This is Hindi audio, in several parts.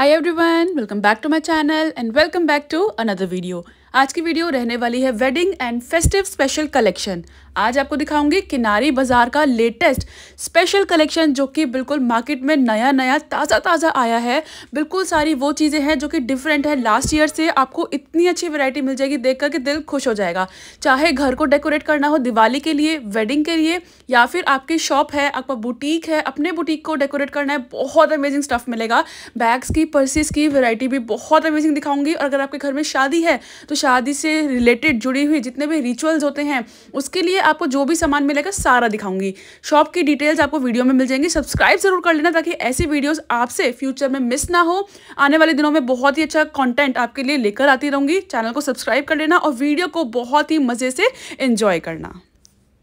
hi everyone welcome back to my channel and welcome back to another video आज की वीडियो रहने वाली है wedding and festive special collection आज आपको दिखाऊंगी किनारी बाजार का लेटेस्ट स्पेशल कलेक्शन जो कि बिल्कुल मार्केट में नया नया ताज़ा ताज़ा आया है बिल्कुल सारी वो चीज़ें हैं जो कि डिफरेंट है लास्ट ईयर से आपको इतनी अच्छी वैरायटी मिल जाएगी देख करके दिल खुश हो जाएगा चाहे घर को डेकोरेट करना हो दिवाली के लिए वेडिंग के लिए या फिर आपकी शॉप है आपका बुटीक है अपने बुटीक को डेकोरेट करना है बहुत अमेजिंग स्टफ मिलेगा बैग्स की पर्सेस की वेरायटी भी बहुत अमेजिंग दिखाऊंगी और अगर आपके घर में शादी है तो शादी से रिलेटेड जुड़ी हुई जितने भी रिचुअल्स होते हैं उसके लिए आपको जो भी सामान मिलेगा सारा दिखाऊंगी शॉप की डिटेल्स आपको वीडियो में मिल जाएंगी सब्सक्राइब जरूर कर लेना ताकि ऐसी वीडियोस आपसे फ्यूचर में मिस ना हो आने वाले दिनों में बहुत ही अच्छा कंटेंट आपके लिए लेकर आती रहूंगी चैनल को सब्सक्राइब कर लेना और वीडियो को बहुत ही मज़े से इंजॉय करना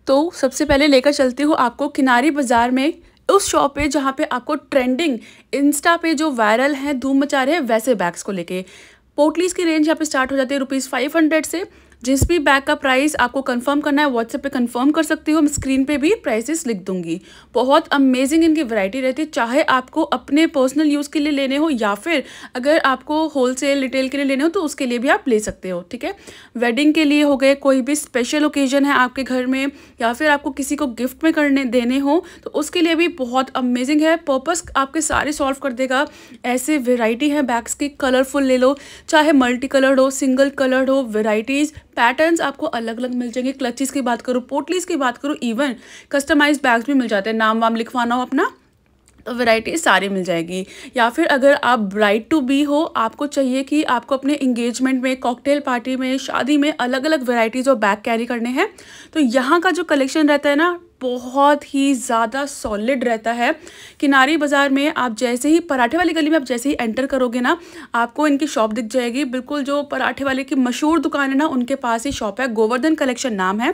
तो सबसे पहले लेकर चलती हूँ आपको किनारी बाज़ार में उस शॉप पे जहाँ पे आपको ट्रेंडिंग इंस्टा पे जो वायरल हैं धूम मचा रहे हैं वैसे बैग्स को लेके पोटलीज की रेंज यहाँ पे स्टार्ट हो जाती है रुपीज़ फाइव हंड्रेड से जिस भी बैग का प्राइस आपको कंफर्म करना है व्हाट्सएप पे कंफर्म कर सकती हो मैं स्क्रीन पे भी प्राइसेस लिख दूंगी बहुत अमेजिंग इनकी वैरायटी रहती है चाहे आपको अपने पर्सनल यूज़ के लिए लेने हो या फिर अगर आपको होलसेल रिटेल के लिए लेने हो तो उसके लिए भी आप ले सकते हो ठीक है वेडिंग के लिए हो गए कोई भी स्पेशल ओकेजन है आपके घर में या फिर आपको किसी को गिफ्ट में करने देने हो तो उसके लिए भी बहुत अमेजिंग है पर्पज़ आपके सारे सॉल्व कर देगा ऐसे वेराइटी है बैग्स की कलरफुल ले लो चाहे मल्टी कलर्ड हो सिंगल कलर्ड हो वेराइटीज़ पैटर्न्स आपको अलग अलग मिल जाएंगे क्लचेस की बात करो पोटलीस की बात करो इवन कस्टमाइज बैग्स भी मिल जाते हैं नाम वाम लिखवाना हो अपना तो वैरायटी सारी मिल जाएगी या फिर अगर आप ब्राइट टू बी हो आपको चाहिए कि आपको अपने इंगेजमेंट में कॉकटेल पार्टी में शादी में अलग अलग वेराइटीज़ और बैग कैरी करने हैं तो यहाँ का जो कलेक्शन रहता है ना बहुत ही ज़्यादा सॉलिड रहता है किनारी बाज़ार में आप जैसे ही पराठे वाली गली में आप जैसे ही एंटर करोगे ना आपको इनकी शॉप दिख जाएगी बिल्कुल जो पराठे वाले की मशहूर दुकान है ना उनके पास ही शॉप है गोवर्धन कलेक्शन नाम है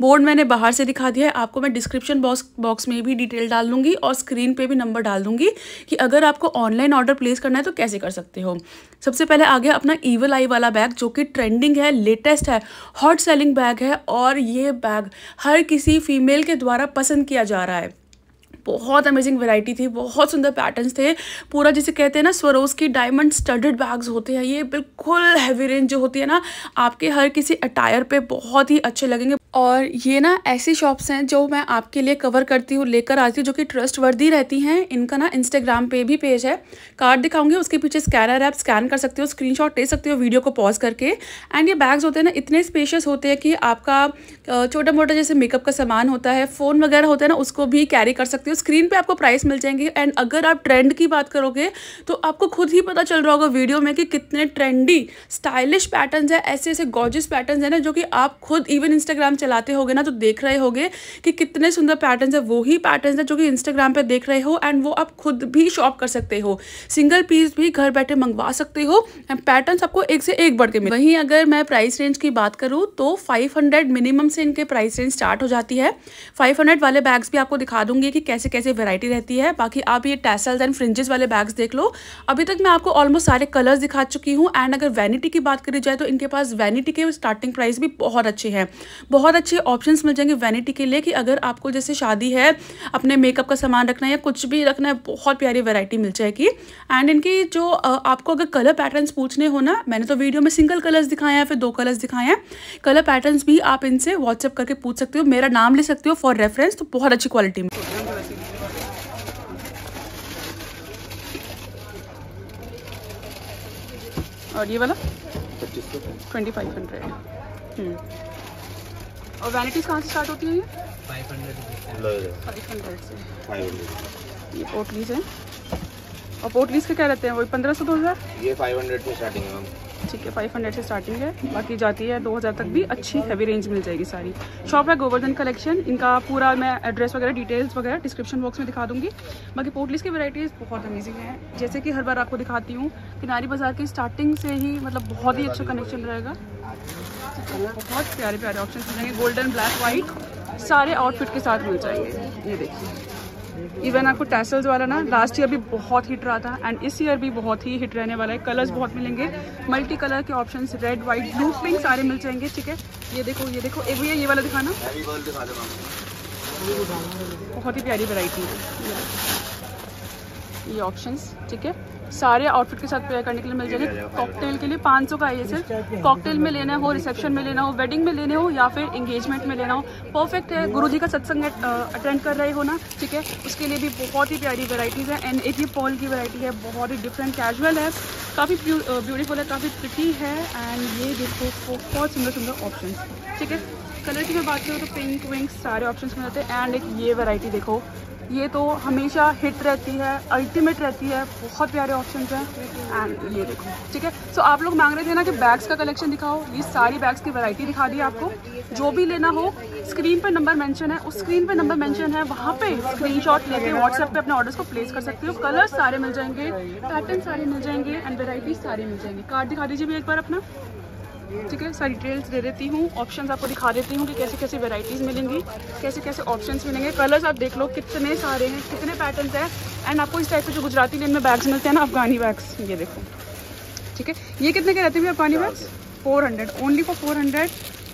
बोर्ड मैंने बाहर से दिखा दिया है आपको मैं डिस्क्रिप्शन बॉक्स बॉक्स में भी डिटेल डाल दूँगी और स्क्रीन पर भी नंबर डाल दूँगी कि अगर आपको ऑनलाइन ऑर्डर प्लेस करना है तो कैसे कर सकते हो सबसे पहले आ गया अपना ईवल आई वाला बैग जो कि ट्रेंडिंग है लेटेस्ट है हॉट सेलिंग बैग है और ये बैग हर किसी फीमेल के द्वारा पसंद किया जा रहा है बहुत अमेजिंग वेराइटी थी बहुत सुंदर पैटर्न्स थे पूरा जिसे कहते हैं ना स्वरोज की डायमंड स्टडेड बैग्स होते हैं ये बिल्कुल हैवी रेंज जो होती है ना आपके हर किसी अटायर पर बहुत ही अच्छे लगेंगे और ये ना ऐसी शॉप्स हैं जो मैं आपके लिए कवर करती हूँ लेकर आती हूँ जो कि ट्रस्ट वर्दी रहती हैं इनका ना इंस्टाग्राम पे भी पेज है कार्ड दिखाऊंगी उसके पीछे स्कैनर है आप स्कैन कर सकते हो स्क्रीनशॉट ले सकते हो वीडियो को पॉज करके एंड ये बैग्स होते हैं ना इतने स्पेशियस होते हैं कि आपका छोटा मोटा जैसे मेकअप का सामान होता है फ़ोन वगैरह होता है ना उसको भी कैरी कर सकते हो जो स्क्रीन पे आपको प्राइस मिल जाएंगे एंड अगर आप ट्रेंड की बात करोगे तो आपको खुद ही पता चल रहा होगा वीडियो में कि कितने ट्रेंडी स्टाइलिश पैटर्न्स है ऐसे ऐसे गॉर्जियस पैटर्न हैं ना जो कि आप खुद इवन इंस्टाग्राम चलाते हो ना तो देख रहे हो कि कितने सुंदर पैटर्न है वो ही पैटर्न है जो कि इंस्टाग्राम पर देख रहे हो एंड वो आप खुद भी शॉप कर सकते हो सिंगल पीस भी घर बैठे मंगवा सकते हो एंड पैटर्न आपको एक से एक बढ़ के मिले वहीं अगर मैं प्राइस रेंज की बात करूँ तो फाइव मिनिमम से इनके प्राइस रेंज स्टार्ट हो जाती है फाइव वाले बैग्स भी आपको दिखा दूंगी कि कैसे कैसे कैसे वैरायटी रहती है बाकी आप ये टैसल्स एंड फ्रिंजेस वाले बैग्स देख लो अभी तक मैं आपको ऑलमोस्ट सारे कलर्स दिखा चुकी हूँ एंड अगर वैनिटी की बात करी जाए तो इनके पास वैनिटी के स्टार्टिंग प्राइस भी बहुत अच्छे हैं बहुत अच्छे ऑप्शन मिल जाएंगे वैनिटी के लिए कि अगर आपको जैसे शादी है अपने मेकअप का सामान रखना है या कुछ भी रखना है बहुत प्यारी वेराइटी मिल जाएगी एंड इनकी जो आपको अगर कलर पैटर्न पूछने हो ना मैंने तो वीडियो में सिंगल कलर्स दिखाए हैं फिर दो कलर्स दिखाए हैं कलर पैटर्न भी आप इनसे व्हाट्सअप करके पूछ सकते हो मेरा नाम ले सकते हो फॉर रेफरेंस तो बहुत अच्छी क्वालिटी में और ये वाला ट्वेंटी फाइव हंड्रेड और वैनिटीज़ कहाँ से स्टार्ट होती है ये फाइव हंड्रेड से ये पोटलीज है और पोटलीज के क्या रहते हैं वही पंद्रह सौ दो हज़ार ये फाइव हंड्रेड से स्टार्टिंग है मैम ठीक है फाइव हंड्रेड से स्टार्टिंग है बाकी जाती है दो हज़ार तक भी अच्छी हैवी रेंज मिल जाएगी सारी शॉप है गोवर्धन कलेक्शन इनका पूरा मैं एड्रेस वगैरह डिटेल्स वगैरह डिस्क्रिप्शन बॉक्स में दिखा दूंगी बाकी पोटलीस की वैराइटीज़ बहुत अमेजिंग है जैसे कि हर बार आपको दिखाती हूँ किनारी बाज़ार की स्टार्टिंग से ही मतलब बहुत ही अच्छा कनेक्शन रहेगा बहुत प्यारे प्यारे ऑप्शन मिल जाएंगे गोल्डन ब्लैक वाइट सारे आउटफिट के साथ मिल जाएंगे ये देखिए इवन आपको टैसल्स वाला ना लास्ट ईयर भी बहुत हिट रहा था एंड इस ईयर भी बहुत ही हिट रहने वाला है कलर्स बहुत मिलेंगे मल्टी कलर के options red white blue pink सारे मिल जाएंगे ठीक है ये देखो ये देखो एक भैया ये वाला दिखाना बहुत ही प्यारी वेराइटी है ये ऑप्शन ठीक है सारे आउटफिट के साथ पेयर करने के लिए मिल जाएंगे कॉकटेल के लिए पाँच का ये सिर्फ कॉकटेल में लेना हो रिसेप्शन में लेना हो वेडिंग में लेने हो या फिर इंगेजमेंट में लेना हो परफेक्ट है गुरु का सत्संग अटेंड कर रहे हो ना ठीक है उसके लिए भी बहुत ही प्यारी वेराइटीज़ है एंड एक ही पॉल की वेराइटी है बहुत ही डिफरेंट कैजुअल है काफ़ी ब्यूटीफुल है काफ़ी प्रिटी है एंड ये देखो बहुत सुंदर सुंदर ऑप्शन ठीक है कलर की मैं बात करूँ तो पिंक विंक सारे ऑप्शन मिल जाते हैं एंड एक ये वैरायटी देखो ये तो हमेशा हिट रहती है अल्टीमेट रहती है बहुत प्यारे ऑप्शन हैं एंड ये देखो ठीक है सो आप लोग मांग रहे थे ना कि बैग्स का कलेक्शन दिखाओ ये सारी बैग्स की वैरायटी दिखा दी आपको जो भी लेना हो स्क्रीन पे नंबर मेंशन है उस स्क्रीन पे नंबर मेंशन है वहाँ पे स्क्रीनशॉट लेके व्हाट्सएप पे अपने ऑर्डर्स को प्लेस कर सकते हो कलर सारे मिल जाएंगे पैटर्न सारे मिल जाएंगे एंड वेराइटी सारी मिल जाएंगी कार्ड दिखा दीजिए भी एक बार अपना ठीक है सारी डिटेल्स दे देती हूँ ऑप्शंस आपको दिखा देती हूँ कि कैसे कैसे वेराइटीज़ मिलेंगी कैसे कैसे ऑप्शंस मिलेंगे कलर्स आप देख लो कितने सारे हैं कितने पैटर्न्स हैं एंड आपको इस टाइप के जो गुजराती लेन में बैग्स मिलते हैं ना अफगानी बैग्स ये देखो ठीक है ये कितने के रहते हैं Afghani bags four hundred only for four hundred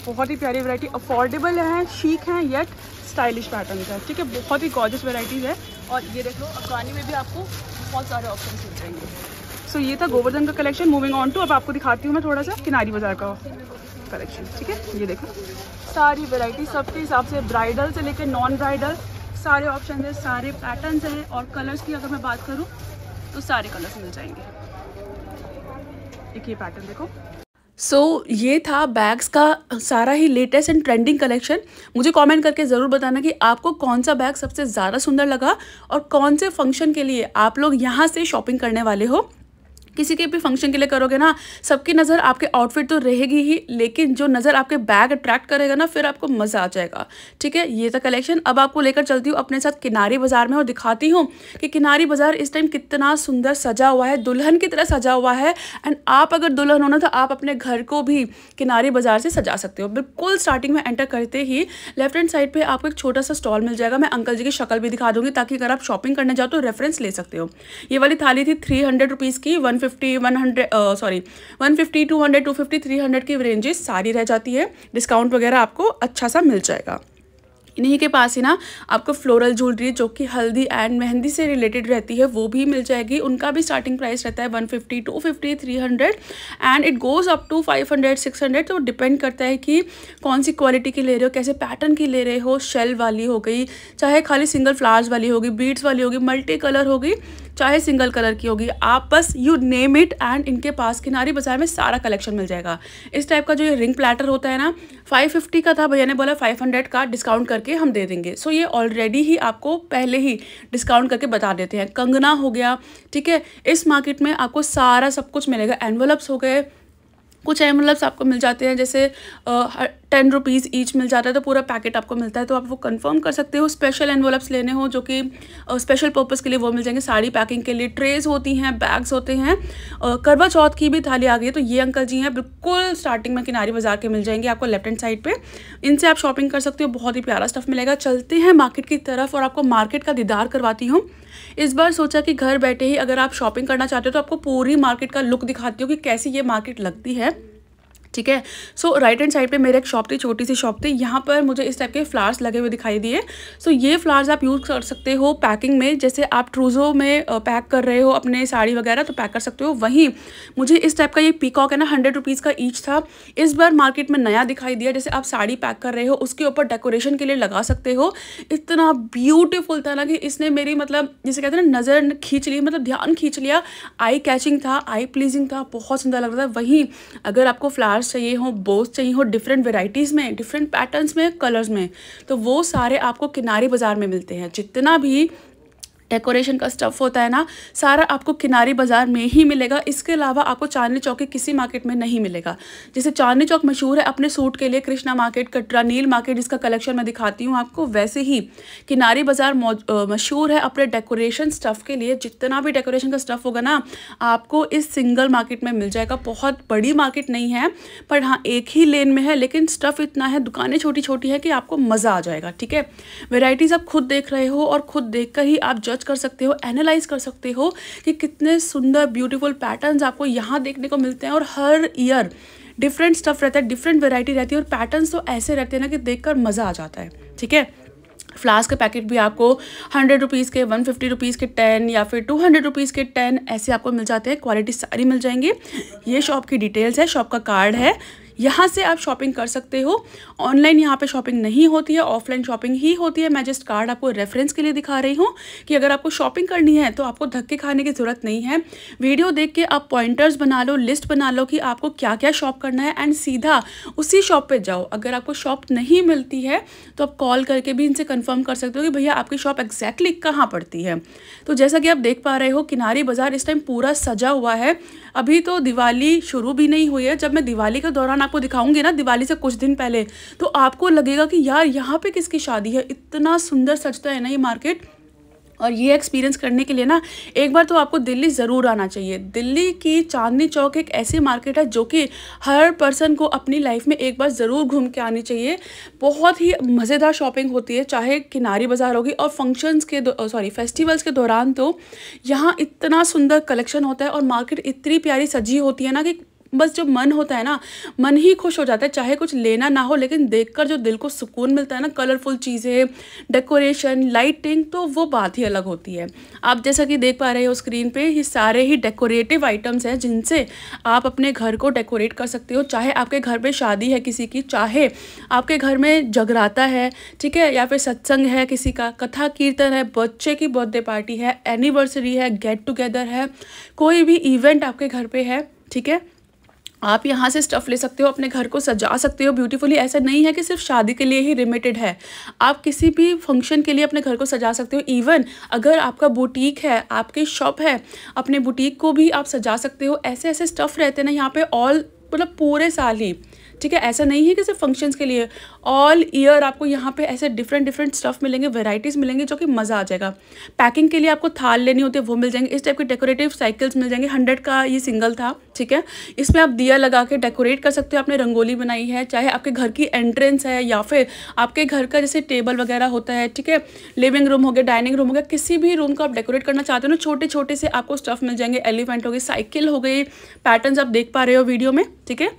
बहुत ही प्यारी वरायटी अफोर्डेबल है शीक है येट स्टाइलिश पैटर्न है ठीक है बहुत ही गॉर्जियस वैरायटीज़ है और ये देख लो अफगानी में भी आपको बहुत सारे ऑप्शन मिल जाएंगे सो so, ये था गोवर्धन का कलेक्शन मूविंग ऑन टू अब आपको दिखाती हूँ मैं थोड़ा सा किनारी बाज़ार का कलेक्शन ठीक है ये देखो सारी वेराइटी सबके हिसाब से ब्राइडल से लेकर नॉन ब्राइडल सारे ऑप्शन है सारे पैटर्न हैं और कलर्स की अगर मैं बात करूँ तो सारे कलर्स मिल जाएंगे एक ये पैटर्न देखो सो so, ये था बैग्स का सारा ही लेटेस्ट एंड ट्रेंडिंग कलेक्शन मुझे कमेंट करके ज़रूर बताना कि आपको कौन सा बैग सबसे ज़्यादा सुंदर लगा और कौन से फंक्शन के लिए आप लोग यहाँ से शॉपिंग करने वाले हो किसी के भी फंक्शन के लिए करोगे ना सबकी नज़र आपके आउटफिट तो रहेगी ही लेकिन जो नज़र आपके बैग अट्रैक्ट करेगा ना फिर आपको मज़ा आ जाएगा ठीक है ये था कलेक्शन अब आपको लेकर चलती हूँ अपने साथ किनारी बाज़ार में और दिखाती हूँ कि किनारी बाज़ार इस टाइम कितना सुंदर सजा हुआ है दुल्हन की तरह सजा हुआ है एंड आप अगर दुल्हन होना तो आप अपने घर को भी किनारी बाज़ार से सजा सकते हो बिल्कुल स्टार्टिंग में एंटर करते ही लेफ्ट हैंड साइड पर आपको एक छोटा सा स्टॉल मिल जाएगा मैं अंकल जी की शक्ल भी दिखा दूँगी ताकि अगर आप शॉपिंग करने जाओ तो रेफरेंस ले सकते हो ये वाली थाली थी थ्री हंड्रेड रुपीज़ की one fifty one hundred sorry one fifty two hundred two fifty three hundred की रेंजेस सारी रह जाती है डिस्काउंट वगैरह आपको अच्छा सा मिल जाएगा इन्हीं के पास ही ना आपको फ्लोरल ज्वेलरी जो कि हल्दी एंड मेहंदी से रिलेटेड रहती है वो भी मिल जाएगी उनका भी स्टार्टिंग प्राइस रहता है one fifty two fifty three hundred and it goes up to five hundred six hundred तो डिपेंड करता है कि कौन सी क्वालिटी की ले रहे हो कैसे पैटर्न की ले रहे हो शेल वाली हो गई चाहे खाली सिंगल फ्लावर्स वाली होगी बीड्स वाली होगी मल्टी कलर होगी चाहे सिंगल कलर की होगी आप बस यू नेम इट एंड इनके पास किनारी बाजार में सारा कलेक्शन मिल जाएगा इस टाइप का जो ये रिंग प्लेटर होता है ना फाइव फिफ्टी का था भैया ने बोला फाइव हंड्रेड का डिस्काउंट कर करके हम दे देंगे सो ये ऑलरेडी ही आपको पहले ही डिस्काउंट करके बता देते हैं कंगना हो गया ठीक है इस मार्केट में आपको सारा सब कुछ मिलेगा एनवलप्स हो गए कुछ एनवलप्स आपको मिल जाते हैं जैसे टेन रुपीज़ ईच मिल जाता है तो पूरा पैकेट आपको मिलता है तो आप वो कंफर्म कर सकते हो स्पेशल एनवलप्स लेने हो जो कि स्पेशल पर्पज़ के लिए वो मिल जाएंगे साड़ी पैकिंग के लिए ट्रेज होती हैं बैग्स होते हैं करवा चौथ की भी थाली आ गई है तो ये अंकल जी हैं बिल्कुल स्टार्टिंग में किनारी बाजार के मिल जाएंगे आपको लेफ्ट एंड साइड पर इनसे आप शॉपिंग कर सकते हो बहुत ही प्यारा स्टफ़ मिलेगा चलते हैं मार्केट की तरफ और आपको मार्केट का दीदार करवाती हूँ इस बार सोचा कि घर बैठे ही अगर आप शॉपिंग करना चाहते हो तो आपको पूरी मार्केट का लुक दिखाती हूँ कि कैसी ये मार्केट लगती है ठीक है सो राइट एंड साइड पे मेरे एक शॉप थी छोटी सी शॉप थी यहाँ पर मुझे इस टाइप के फ्लावर्स लगे हुए दिखाई दिए सो ये फ्लावर्स आप यूज़ कर सकते हो पैकिंग में जैसे आप ट्रूज़ो में पैक कर रहे हो अपने साड़ी वगैरह तो पैक कर सकते हो वहीं मुझे इस टाइप का ये पीकॉक है ना हंड्रेड रुपीज़ का ईच था इस बार मार्केट में नया दिखाई दिया जैसे आप साड़ी पैक कर रहे हो उसके ऊपर डेकोरेशन के लिए लगा सकते हो इतना ब्यूटिफुल था ना कि इसने मेरी मतलब जैसे कहते हैं ना नज़र खींच ली मतलब ध्यान खींच लिया आई कैचिंग था आई प्लीजिंग था बहुत सुंदर लग रहा था वहीं अगर आपको फ्लावर फ्लावर्स चाहिए हो बोस चाहिए हो डिफरेंट वेराइटीज़ में डिफरेंट पैटर्न्स में कलर्स में तो वो सारे आपको किनारे बाज़ार में मिलते हैं जितना भी डेकोरेशन का स्टफ़ होता है ना सारा आपको किनारी बाज़ार में ही मिलेगा इसके अलावा आपको चांदनी चौक के किसी मार्केट में नहीं मिलेगा जैसे चांदनी चौक मशहूर है अपने सूट के लिए कृष्णा मार्केट कटरा नील मार्केट जिसका कलेक्शन मैं दिखाती हूँ आपको वैसे ही किनारी बाज़ार मशहूर है अपने डेकोरेशन स्टफ़ के लिए जितना भी डेकोरेशन का स्टफ़ होगा ना आपको इस सिंगल मार्केट में मिल जाएगा बहुत बड़ी मार्केट नहीं है पर हाँ एक ही लेन में है लेकिन स्टफ़ इतना है दुकानें छोटी छोटी है कि आपको मज़ा आ जाएगा ठीक है वेराइटीज़ आप खुद देख रहे हो और खुद देख ही आप जज सर्च कर सकते हो एनालाइज कर सकते हो कि कितने सुंदर ब्यूटीफुल पैटर्न्स आपको यहाँ देखने को मिलते हैं और हर ईयर डिफरेंट स्टफ रहता है डिफरेंट वेराइटी रहती है और पैटर्न तो ऐसे रहते हैं ना कि देखकर मज़ा आ जाता है ठीक है फ्लास्क के पैकेट भी आपको हंड्रेड रुपीज़ के वन फिफ्टी रुपीज़ के टेन या फिर टू हंड्रेड रुपीज़ के टेन ऐसे आपको मिल जाते हैं क्वालिटी सारी मिल जाएंगी ये शॉप की डिटेल्स है शॉप का कार्ड है यहाँ से आप शॉपिंग कर सकते हो ऑनलाइन यहाँ पे शॉपिंग नहीं होती है ऑफलाइन शॉपिंग ही होती है मैं जस्ट कार्ड आपको रेफरेंस के लिए दिखा रही हूँ कि अगर आपको शॉपिंग करनी है तो आपको धक्के खाने की ज़रूरत नहीं है वीडियो देख के आप पॉइंटर्स बना लो लिस्ट बना लो कि आपको क्या क्या शॉप करना है एंड सीधा उसी शॉप पर जाओ अगर आपको शॉप नहीं मिलती है तो आप कॉल करके भी इनसे कन्फर्म कर सकते हो कि भैया आपकी शॉप एग्जैक्टली कहाँ पड़ती है तो जैसा कि आप देख पा रहे हो किनारी बाज़ार इस टाइम पूरा सजा हुआ है अभी तो दिवाली शुरू भी नहीं हुई है जब मैं दिवाली के दौरान आपको दिखाऊंगी ना दिवाली से कुछ दिन पहले तो आपको लगेगा कि यार यहाँ पे किसकी शादी है इतना सुंदर सजता है ना ये मार्केट और ये एक्सपीरियंस करने के लिए ना एक बार तो आपको दिल्ली ज़रूर आना चाहिए दिल्ली की चांदनी चौक एक ऐसी मार्केट है जो कि हर पर्सन को अपनी लाइफ में एक बार ज़रूर घूम के आनी चाहिए बहुत ही मज़ेदार शॉपिंग होती है चाहे किनारी बाज़ार होगी और फंक्शंस के सॉरी फेस्टिवल्स के दौरान तो यहाँ इतना सुंदर कलेक्शन होता है और मार्केट इतनी प्यारी सजी होती है ना कि बस जो मन होता है ना मन ही खुश हो जाता है चाहे कुछ लेना ना हो लेकिन देखकर जो दिल को सुकून मिलता है ना कलरफुल चीज़ें डेकोरेशन लाइटिंग तो वो बात ही अलग होती है आप जैसा कि देख पा रहे हो स्क्रीन पे ये सारे ही डेकोरेटिव आइटम्स हैं जिनसे आप अपने घर को डेकोरेट कर सकते हो चाहे आपके घर में शादी है किसी की चाहे आपके घर में जगराता है ठीक है या फिर सत्संग है किसी का कथा कीर्तन है बच्चे की बर्थडे पार्टी है एनिवर्सरी है गेट टुगेदर है कोई भी इवेंट आपके घर पर है ठीक है आप यहाँ से स्टफ़ ले सकते हो अपने घर को सजा सकते हो ब्यूटीफुली ऐसा नहीं है कि सिर्फ शादी के लिए ही लिमिटेड है आप किसी भी फंक्शन के लिए अपने घर को सजा सकते हो इवन अगर आपका बुटीक है आपकी शॉप है अपने बुटीक को भी आप सजा सकते हो ऐसे ऐसे स्टफ़ रहते हैं ना यहाँ पे ऑल मतलब पूरे साल ही ठीक है ऐसा नहीं है कि सिर्फ फंक्शंस के लिए ऑल ईयर आपको यहाँ पे ऐसे डिफरेंट डिफरेंट स्टफ़ मिलेंगे वेराइटीज़ मिलेंगे जो कि मज़ा आ जाएगा पैकिंग के लिए आपको थाल लेनी होती है वो मिल जाएंगे इस टाइप के डेकोरेटिव साइकिल्स मिल जाएंगे हंड्रेड का ये सिंगल था ठीक है इसमें आप दिया लगा के डेकोरेट कर सकते हो आपने रंगोली बनाई है चाहे आपके घर की एंट्रेंस है या फिर आपके घर का जैसे टेबल वगैरह होता है ठीक है लिविंग रूम हो गया डाइनिंग रूम हो गया किसी भी रूम को आप डेकोरेट करना चाहते हो ना छोटे छोटे से आपको स्टफ़ मिल जाएंगे एलिफेंट हो गई साइकिल हो गई पैटर्न आप देख पा रहे हो वीडियो में ठीक है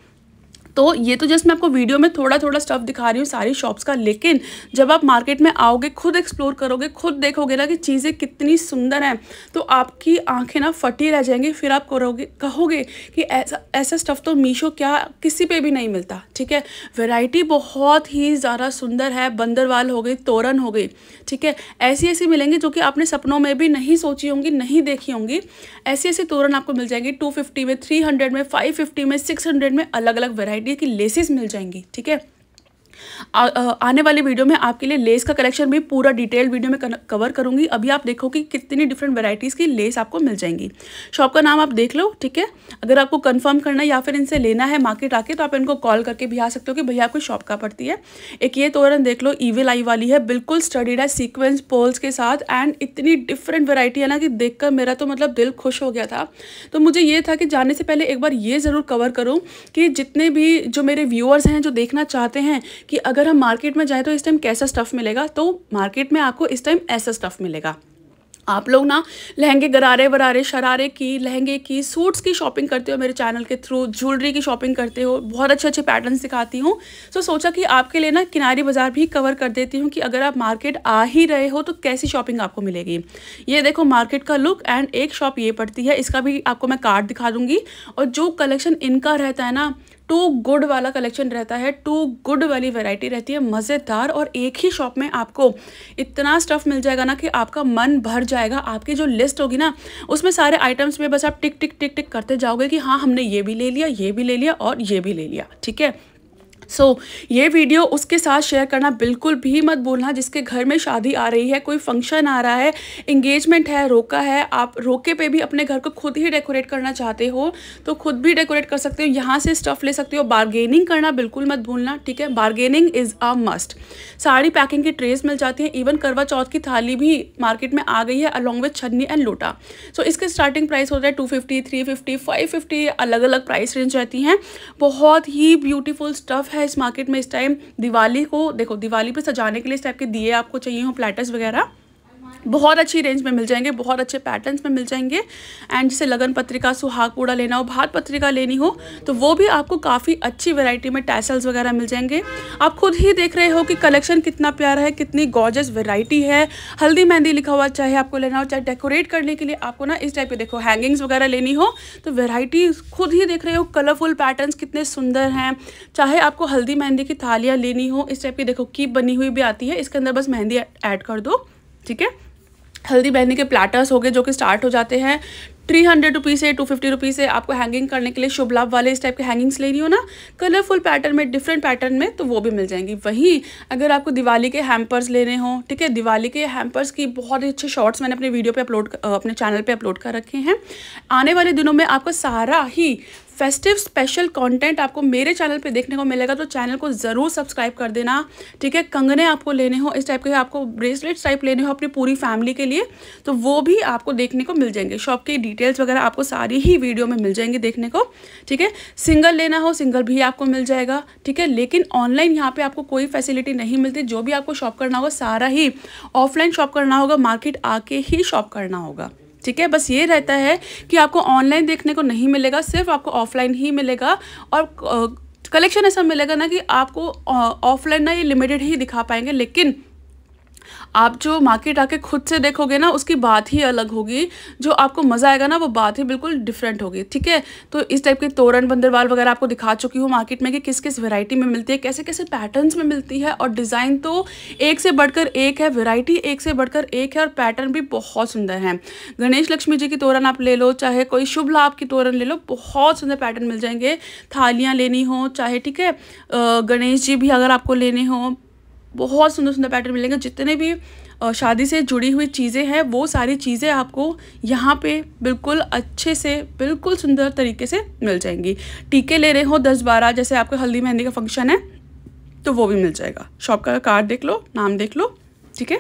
तो ये तो जस्ट मैं आपको वीडियो में थोड़ा थोड़ा स्टफ़ दिखा रही हूँ सारी शॉप्स का लेकिन जब आप मार्केट में आओगे खुद एक्सप्लोर करोगे खुद देखोगे ना कि चीज़ें कितनी सुंदर हैं तो आपकी आंखें ना फटी रह जाएंगी फिर आप करोगे कहोगे कि ऐसा ऐसा स्टफ़ तो मीशो क्या किसी पे भी नहीं मिलता ठीक है वेराइटी बहुत ही ज़्यादा सुंदर है बंदरवाल हो गई तोरन हो गई ठीक है ऐसी ऐसी मिलेंगी जो कि आपने सपनों में भी नहीं सोची होंगी नहीं देखी होंगी ऐसी ऐसी तोरन आपको मिल जाएगी टू में थ्री में फाइव में सिक्स में अलग अलग वेराइटी आइडिया की लेसेस मिल जाएंगी ठीक है आने वाली वीडियो में आपके लिए लेस का कलेक्शन भी पूरा डिटेल वीडियो में कवर करूंगी अभी आप देखो कि कितनी डिफरेंट वेराइटीज़ की लेस आपको मिल जाएंगी शॉप का नाम आप देख लो ठीक है अगर आपको कन्फर्म करना या फिर इनसे लेना है मार्केट आके तो आप इनको कॉल करके भी आ सकते हो कि भैया आपको शॉप का पड़ती है एक ये तोरण देख लो ईवेल आई वाली है बिल्कुल स्टडीड है सीक्वेंस पोल्स के साथ एंड इतनी डिफरेंट वेराइटी है ना कि देख मेरा तो मतलब दिल खुश हो गया था तो मुझे ये था कि जाने से पहले एक बार ये ज़रूर कवर करूँ कि जितने भी जो मेरे व्यूअर्स हैं जो देखना चाहते हैं कि अगर हम मार्केट में जाएँ तो इस टाइम कैसा स्टफ़ मिलेगा तो मार्केट में आपको इस टाइम ऐसा स्टफ़ मिलेगा आप लोग ना लहंगे गरारे वरारे शरारे की लहंगे की सूट्स की शॉपिंग करते हो मेरे चैनल के थ्रू ज्वेलरी की शॉपिंग करते हो बहुत अच्छे अच्छे पैटर्न सिखाती हूँ सो so, सोचा कि आपके लिए ना किनारी बाज़ार भी कवर कर देती हूँ कि अगर आप मार्केट आ ही रहे हो तो कैसी शॉपिंग आपको मिलेगी ये देखो मार्केट का लुक एंड एक शॉप ये पड़ती है इसका भी आपको मैं कार्ड दिखा दूँगी और जो कलेक्शन इनका रहता है ना टू गुड वाला कलेक्शन रहता है टू गुड वाली वैरायटी रहती है मज़ेदार और एक ही शॉप में आपको इतना स्टफ़ मिल जाएगा ना कि आपका मन भर जाएगा आपकी जो लिस्ट होगी ना उसमें सारे आइटम्स में बस आप टिक टिक टिक टिक करते जाओगे कि हाँ हमने ये भी ले लिया ये भी ले लिया और ये भी ले लिया ठीक है सो so, ये वीडियो उसके साथ शेयर करना बिल्कुल भी मत भूलना जिसके घर में शादी आ रही है कोई फंक्शन आ रहा है इंगेजमेंट है रोका है आप रोके पे भी अपने घर को खुद ही डेकोरेट करना चाहते हो तो खुद भी डेकोरेट कर सकते हो यहाँ से स्टफ़ ले सकते हो बारगेनिंग करना बिल्कुल मत भूलना ठीक है bargaining is a must sari packing की ट्रेस मिल जाती है इवन करवा चौथ की थाली भी मार्केट में आ गई है अलॉन्ग विथ छन्नी एंड लोटा सो so, इसके स्टार्टिंग प्राइस होता है two fifty three fifty five fifty अलग अलग प्राइस रेंज रहती हैं बहुत ही ब्यूटीफुल स्टफ़ है है इस मार्केट में इस टाइम दिवाली को देखो दिवाली पर सजाने के लिए इस टाइप के दिए आपको चाहिए हों प्लेटर्स वगैरह बहुत अच्छी रेंज में मिल जाएंगे बहुत अच्छे पैटर्न्स में मिल जाएंगे एंड जैसे लगन पत्रिका सुहाग पूड़ा लेना हो भात पत्रिका लेनी हो तो वो भी आपको काफ़ी अच्छी वैरायटी में टैसल्स वगैरह मिल जाएंगे आप खुद ही देख रहे हो कि कलेक्शन कितना प्यारा है कितनी गॉर्जस वेराइटी है हल्दी मेहंदी लिखा हुआ चाहे आपको लेना हो चाहे डेकोरेट करने के लिए आपको ना इस टाइप के देखो हैंगिंग्स वगैरह लेनी हो तो वेराइटी खुद ही देख रहे हो कलरफुल पैटर्न कितने सुंदर हैं चाहे आपको हल्दी मेहंदी की थालियाँ लेनी हो इस टाइप की देखो कीप बनी हुई भी आती है इसके अंदर बस मेहंदी ऐड कर दो ठीक है हल्दी बहनी के प्लेटर्स हो गए जो कि स्टार्ट हो जाते हैं थ्री हंड्रेड रुपीज़ से टू फिफ्टी रुपीज़ से आपको हैंगिंग करने के लिए शुभ लाभ वाले इस टाइप के हैंगिंग्स लेनी हो ना कलरफुल पैटर्न में डिफरेंट पैटर्न में तो वो भी मिल जाएंगी वहीं अगर आपको दिवाली के हैम्पर्स लेने हो ठीक है दिवाली के हैम्पर्स की बहुत ही अच्छे शॉर्ट्स मैंने अपने वीडियो पे अपलोड अपने चैनल पे अपलोड कर रखे हैं आने वाले दिनों में आपको सारा ही फेस्टिव स्पेशल कंटेंट आपको मेरे चैनल पे देखने को मिलेगा तो चैनल को ज़रूर सब्सक्राइब कर देना ठीक है कंगने आपको लेने हो इस टाइप के आपको ब्रेसलेट्स टाइप लेने हो अपनी पूरी फैमिली के लिए तो वो भी आपको देखने को मिल जाएंगे शॉप की डिटेल्स वगैरह आपको सारी ही वीडियो में मिल जाएंगी देखने को ठीक है सिंगल लेना हो सिंगल भी आपको मिल जाएगा ठीक है लेकिन ऑनलाइन यहाँ पर आपको कोई फैसिलिटी नहीं मिलती जो भी आपको शॉप करना होगा सारा ही ऑफलाइन शॉप करना होगा मार्केट आके ही शॉप करना होगा ठीक है बस ये रहता है कि आपको ऑनलाइन देखने को नहीं मिलेगा सिर्फ आपको ऑफलाइन ही मिलेगा और कलेक्शन ऐसा मिलेगा ना कि आपको ऑफलाइन ना ये लिमिटेड ही दिखा पाएंगे लेकिन आप जो मार्केट आके खुद से देखोगे ना उसकी बात ही अलग होगी जो आपको मज़ा आएगा ना वो बात ही बिल्कुल डिफरेंट होगी ठीक है तो इस टाइप के तोरण बंदरवाल वगैरह आपको दिखा चुकी हूँ मार्केट में कि किस किस वेराइटी में मिलती है कैसे कैसे पैटर्न में मिलती है और डिज़ाइन तो एक से बढ़कर एक है वेराइटी एक से बढ़कर एक है और पैटर्न भी बहुत सुंदर है गणेश लक्ष्मी जी की तोरण आप ले लो चाहे कोई शुभ लाभ की तोरण ले लो बहुत सुंदर पैटर्न मिल जाएंगे थालियाँ लेनी हो चाहे ठीक है गणेश जी भी अगर आपको लेने हों बहुत सुंदर सुंदर पैटर्न मिलेंगे जितने भी शादी से जुड़ी हुई चीज़ें हैं वो सारी चीज़ें आपको यहाँ पे बिल्कुल अच्छे से बिल्कुल सुंदर तरीके से मिल जाएंगी टीके ले रहे हो दस बारह जैसे आपका हल्दी मेहंदी का फंक्शन है तो वो भी मिल जाएगा शॉप का कार्ड देख लो नाम देख लो ठीक है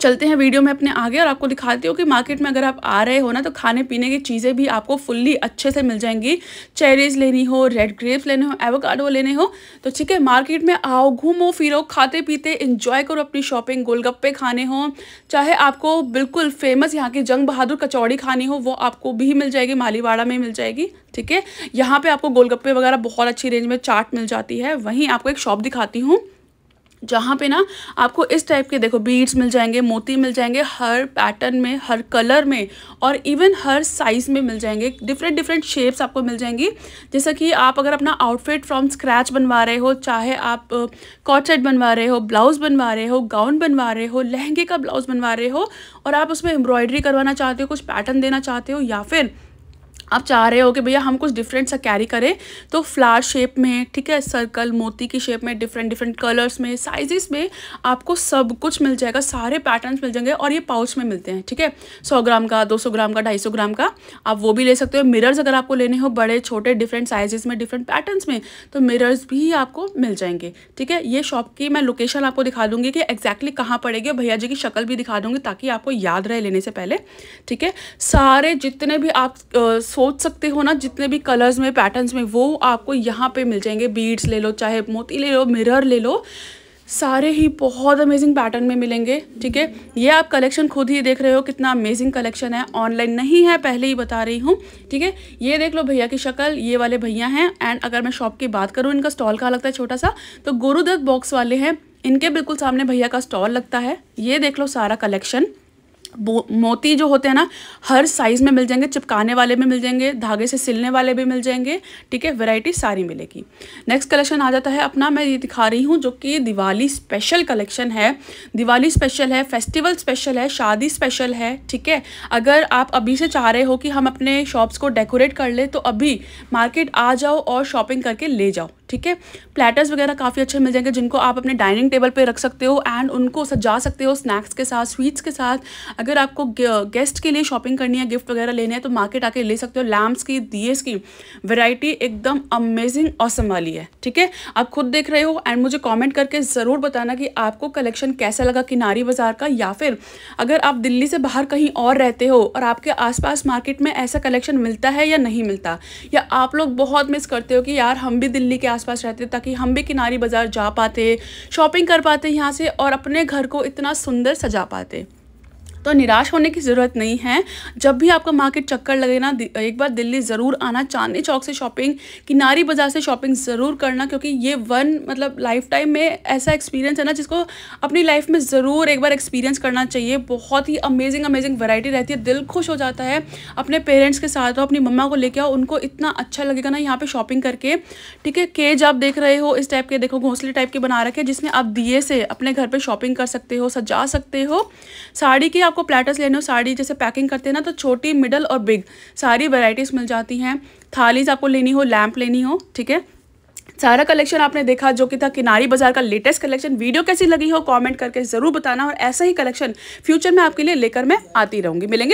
चलते हैं वीडियो में अपने आगे और आपको दिखाती हूँ कि मार्केट में अगर आप आ रहे हो ना तो खाने पीने की चीज़ें भी आपको फुल्ली अच्छे से मिल जाएंगी चेरीज लेनी हो रेड ग्रेप्स लेने हो एवोकाडो लेने हो तो ठीक है मार्केट में आओ घूमो फिरो खाते पीते इंजॉय करो अपनी शॉपिंग गोलगप्पे खाने हो चाहे आपको बिल्कुल फेमस यहाँ की जंग बहादुर कचौड़ी खानी हो वो आपको भी मिल जाएगी मालीवाड़ा में मिल जाएगी ठीक है यहाँ पे आपको गोलगप्पे वगैरह बहुत अच्छी रेंज में चाट मिल जाती है वहीं आपको एक शॉप दिखाती हूँ जहाँ पे ना आपको इस टाइप के देखो बीड्स मिल जाएंगे मोती मिल जाएंगे हर पैटर्न में हर कलर में और इवन हर साइज़ में मिल जाएंगे डिफरेंट डिफरेंट शेप्स आपको मिल जाएंगी जैसा कि आप अगर अपना आउटफिट फ्रॉम स्क्रैच बनवा रहे हो चाहे आप कॉटसेट बनवा रहे हो ब्लाउज़ बनवा रहे हो गाउन बनवा रहे हो लहंगे का ब्लाउज़ बनवा रहे हो और आप उसमें एम्ब्रॉयडरी करवाना चाहते हो कुछ पैटर्न देना चाहते हो या फिर आप चाह रहे हो कि भैया हम कुछ डिफरेंट सा कैरी करें तो फ्लावर शेप में ठीक है सर्कल मोती की शेप में डिफरेंट डिफरेंट कलर्स में साइजेस में आपको सब कुछ मिल जाएगा सारे पैटर्न्स मिल जाएंगे और ये पाउच में मिलते हैं ठीक है सौ ग्राम का दो सौ ग्राम का ढाई सौ ग्राम का आप वो भी ले सकते हो मिरर्स अगर आपको लेने हो बड़े छोटे डिफरेंट साइजेस में डिफरेंट पैटर्नस में तो मिरर्स भी आपको मिल जाएंगे ठीक है ये शॉप की मैं लोकेशन आपको दिखा दूँगी कि एक्जैक्टली कहाँ पड़ेगी और भैया जी की शक्ल भी दिखा दूँगी ताकि आपको याद रहे लेने से पहले ठीक है सारे जितने भी आप सोच सकते हो ना जितने भी कलर्स में पैटर्न्स में वो आपको यहाँ पे मिल जाएंगे बीड्स ले लो चाहे मोती ले लो मिरर ले लो सारे ही बहुत अमेजिंग पैटर्न में मिलेंगे ठीक है ये आप कलेक्शन खुद ही देख रहे हो कितना अमेजिंग कलेक्शन है ऑनलाइन नहीं है पहले ही बता रही हूँ ठीक है ये देख लो भैया की शक्ल ये वाले भैया हैं एंड अगर मैं शॉप की बात करूँ इनका स्टॉल कहाँ लगता है छोटा सा तो गुरुदत्त बॉक्स वाले हैं इनके बिल्कुल सामने भैया का स्टॉल लगता है ये देख लो सारा कलेक्शन मोती जो होते हैं ना हर साइज़ में मिल जाएंगे चिपकाने वाले में मिल जाएंगे धागे से सिलने वाले भी मिल जाएंगे ठीक है वैरायटी सारी मिलेगी नेक्स्ट कलेक्शन आ जाता है अपना मैं ये दिखा रही हूँ जो कि दिवाली स्पेशल कलेक्शन है दिवाली स्पेशल है फेस्टिवल स्पेशल है शादी स्पेशल है ठीक है अगर आप अभी से चाह रहे हो कि हम अपने शॉप्स को डेकोरेट कर ले तो अभी मार्केट आ जाओ और शॉपिंग करके ले जाओ ठीक है प्लेटर्स वगैरह काफ़ी अच्छे मिल जाएंगे जिनको आप अपने डाइनिंग टेबल पर रख सकते हो एंड उनको सजा सकते हो स्नैक्स के साथ स्वीट्स के साथ अगर आपको गेस्ट के लिए शॉपिंग करनी है गिफ्ट वगैरह लेने हैं तो मार्केट आके ले सकते हो लैम्प्स की दिए की वेराइटी एकदम अमेजिंग औसम वाली है ठीक है आप खुद देख रहे हो एंड मुझे कॉमेंट करके ज़रूर बताना कि आपको कलेक्शन कैसा लगा किनारी बाज़ार का या फिर अगर आप दिल्ली से बाहर कहीं और रहते हो और आपके आसपास मार्केट में ऐसा कलेक्शन मिलता है या नहीं मिलता या आप लोग बहुत मिस करते हो कि यार हम भी दिल्ली के आस आसपास रहते ताकि हम भी किनारी बाज़ार जा पाते शॉपिंग कर पाते यहाँ से और अपने घर को इतना सुंदर सजा पाते तो निराश होने की ज़रूरत नहीं है जब भी आपका मार्केट चक्कर लगे ना एक बार दिल्ली ज़रूर आना चांदनी चौक से शॉपिंग किनारी बाज़ार से शॉपिंग ज़रूर करना क्योंकि ये वन मतलब लाइफ टाइम में ऐसा एक्सपीरियंस है ना जिसको अपनी लाइफ में ज़रूर एक बार एक्सपीरियंस करना चाहिए बहुत ही अमेजिंग अमेजिंग वैरायटी रहती है दिल खुश हो जाता है अपने पेरेंट्स के साथ और अपनी मम्मा को लेके आओ उनको इतना अच्छा लगेगा ना यहाँ पे शॉपिंग करके ठीक है केज आप देख रहे हो इस टाइप के देखो घोंसले टाइप के बना रखे जिसमें आप दिए से अपने घर पे शॉपिंग कर सकते हो सजा सकते हो साड़ी की आप आपको प्लेटर्स लेने हो साड़ी जैसे पैकिंग करते हैं ना तो छोटी मिडल और बिग सारी वेराइटीज़ मिल जाती हैं थालीज आपको लेनी हो लैम्प लेनी हो ठीक है सारा कलेक्शन आपने देखा जो कि था किनारी बाजार का लेटेस्ट कलेक्शन वीडियो कैसी लगी हो कमेंट करके ज़रूर बताना और ऐसा ही कलेक्शन फ्यूचर में आपके लिए लेकर मैं आती रहूंगी मिलेंगे